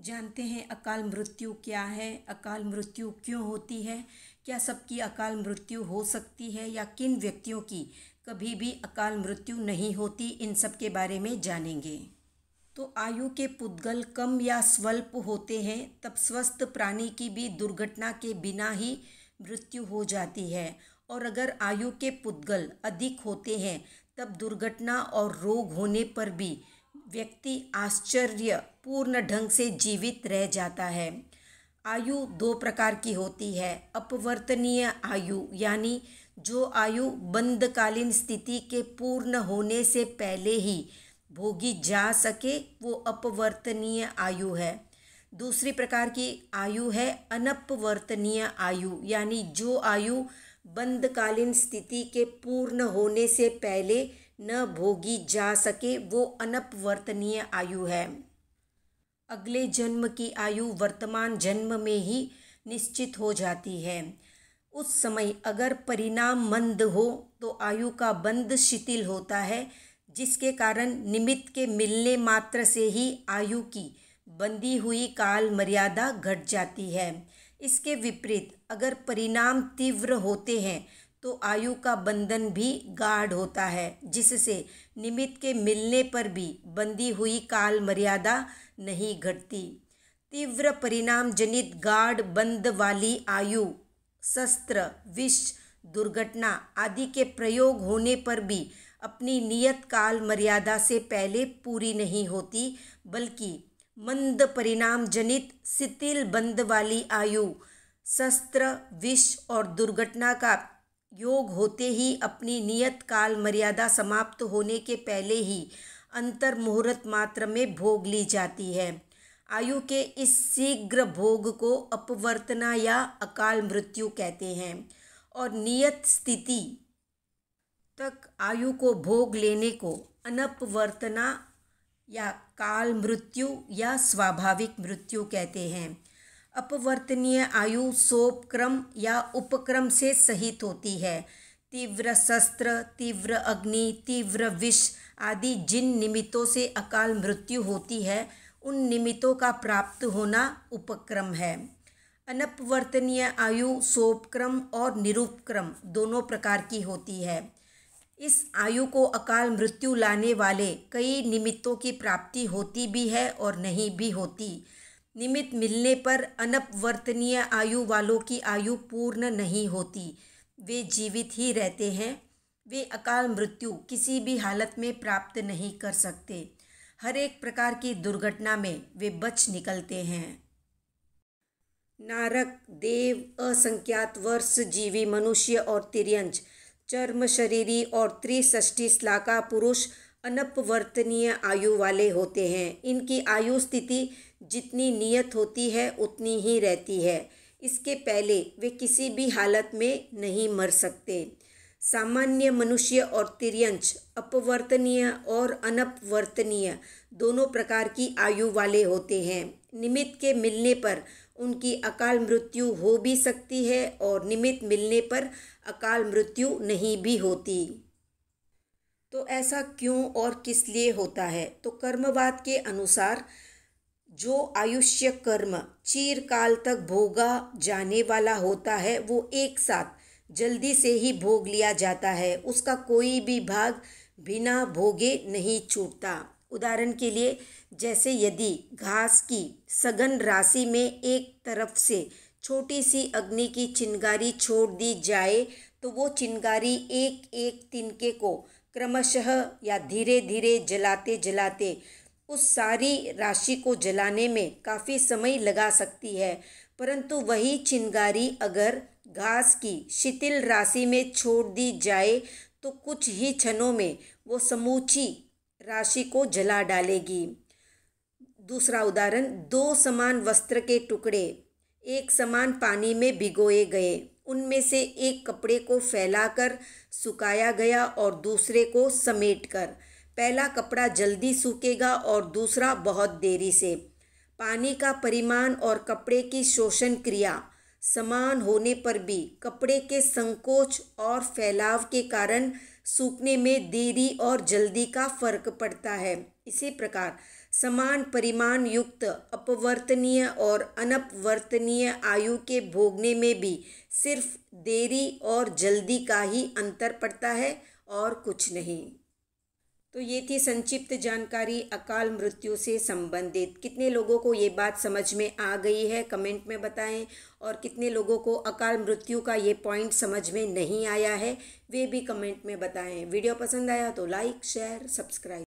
जानते हैं अकाल मृत्यु क्या है अकाल मृत्यु क्यों होती है क्या सबकी अकाल मृत्यु हो सकती है या किन व्यक्तियों की कभी भी अकाल मृत्यु नहीं होती इन सब के बारे में जानेंगे तो आयु के पुद्गल कम या स्वल्प होते हैं तब स्वस्थ प्राणी की भी दुर्घटना के बिना ही मृत्यु हो जाती है और अगर आयु के पुद्गल अधिक होते हैं तब दुर्घटना और रोग होने पर भी व्यक्ति आश्चर्य पूर्ण ढंग से जीवित रह जाता है आयु दो प्रकार की होती है अपवर्तनीय आयु यानी जो आयु बंदकालीन स्थिति के पूर्ण होने से पहले ही भोगी जा सके वो अपवर्तनीय आयु है दूसरी प्रकार की आयु है अनपवर्तनीय आयु यानी जो आयु बंदकालीन स्थिति के पूर्ण होने से पहले न भोगी जा सके वो अनपवर्तनीय आयु है अगले जन्म की आयु वर्तमान जन्म में ही निश्चित हो जाती है उस समय अगर परिणाम मंद हो तो आयु का बंद शिथिल होता है जिसके कारण निमित्त के मिलने मात्र से ही आयु की बंधी हुई काल मर्यादा घट जाती है इसके विपरीत अगर परिणाम तीव्र होते हैं तो आयु का बंधन भी गाढ़ होता है जिससे निमित्त के मिलने पर भी बंधी हुई काल मर्यादा नहीं घटती तीव्र परिणाम जनित गाढ़ बंद वाली आयु शस्त्र विष दुर्घटना आदि के प्रयोग होने पर भी अपनी नियत काल मर्यादा से पहले पूरी नहीं होती बल्कि मंद परिणाम जनित शिथिल बंद वाली आयु शस्त्र विष और दुर्घटना का योग होते ही अपनी नियत काल मर्यादा समाप्त होने के पहले ही अंतर मुहूर्त मात्र में भोग ली जाती है आयु के इस शीघ्र भोग को अपवर्तना या अकाल मृत्यु कहते हैं और नियत स्थिति तक आयु को भोग लेने को अनपवर्तना या काल मृत्यु या स्वाभाविक मृत्यु कहते हैं अपवर्तनीय आयु सोपक्रम या उपक्रम से सहित होती है तीव्र शस्त्र तीव्र अग्नि तीव्र विष आदि जिन निमित्तों से अकाल मृत्यु होती है उन निमित्तों का प्राप्त होना उपक्रम है अनपवर्तनीय आयु सोपक्रम और निरूपक्रम दोनों प्रकार की होती है इस आयु को अकाल मृत्यु लाने वाले कई निमित्तों की प्राप्ति होती भी है और नहीं भी होती निमित मिलने पर अनपवर्तनीय आयु वालों की आयु पूर्ण नहीं होती वे जीवित ही रहते हैं वे अकाल मृत्यु किसी भी हालत में प्राप्त नहीं कर सकते हर एक प्रकार की दुर्घटना में वे बच निकलते हैं नारक देव असंख्यात वर्ष जीवी मनुष्य और तिरंज चर्म शरीरी और त्रिष्टी श्लाका पुरुष अनपवर्तनीय आयु वाले होते हैं इनकी आयु स्थिति जितनी नियत होती है उतनी ही रहती है इसके पहले वे किसी भी हालत में नहीं मर सकते सामान्य मनुष्य और तिरंश अपवर्तनीय और अनपवर्तनीय दोनों प्रकार की आयु वाले होते हैं निमित्त के मिलने पर उनकी अकाल मृत्यु हो भी सकती है और निमित्त मिलने पर अकाल मृत्यु नहीं भी होती तो ऐसा क्यों और किस लिए होता है तो कर्मवाद के अनुसार जो आयुष्य कर्म चीरकाल तक भोगा जाने वाला होता है वो एक साथ जल्दी से ही भोग लिया जाता है उसका कोई भी भाग बिना भोगे नहीं छूटता उदाहरण के लिए जैसे यदि घास की सघन राशि में एक तरफ से छोटी सी अग्नि की चिंगारी छोड़ दी जाए तो वो चिंगारी एक एक तिनके को क्रमशः या धीरे धीरे जलाते जलाते उस सारी राशि को जलाने में काफ़ी समय लगा सकती है परंतु वही चिंगारी अगर घास की शिथिल राशि में छोड़ दी जाए तो कुछ ही क्षणों में वो समूची राशि को जला डालेगी दूसरा उदाहरण दो समान वस्त्र के टुकड़े एक समान पानी में भिगोए गए उनमें से एक कपड़े को फैलाकर सुखाया गया और दूसरे को समेटकर पहला कपड़ा जल्दी सूखेगा और दूसरा बहुत देरी से पानी का परिमाण और कपड़े की शोषण क्रिया समान होने पर भी कपड़े के संकोच और फैलाव के कारण सूखने में देरी और जल्दी का फर्क पड़ता है इसी प्रकार समान परिमाण युक्त अपवर्तनीय और अनपवर्तनीय आयु के भोगने में भी सिर्फ देरी और जल्दी का ही अंतर पड़ता है और कुछ नहीं तो ये थी संक्षिप्त जानकारी अकाल मृत्यु से संबंधित कितने लोगों को ये बात समझ में आ गई है कमेंट में बताएं और कितने लोगों को अकाल मृत्यु का ये पॉइंट समझ में नहीं आया है वे भी कमेंट में बताएं वीडियो पसंद आया तो लाइक शेयर सब्सक्राइब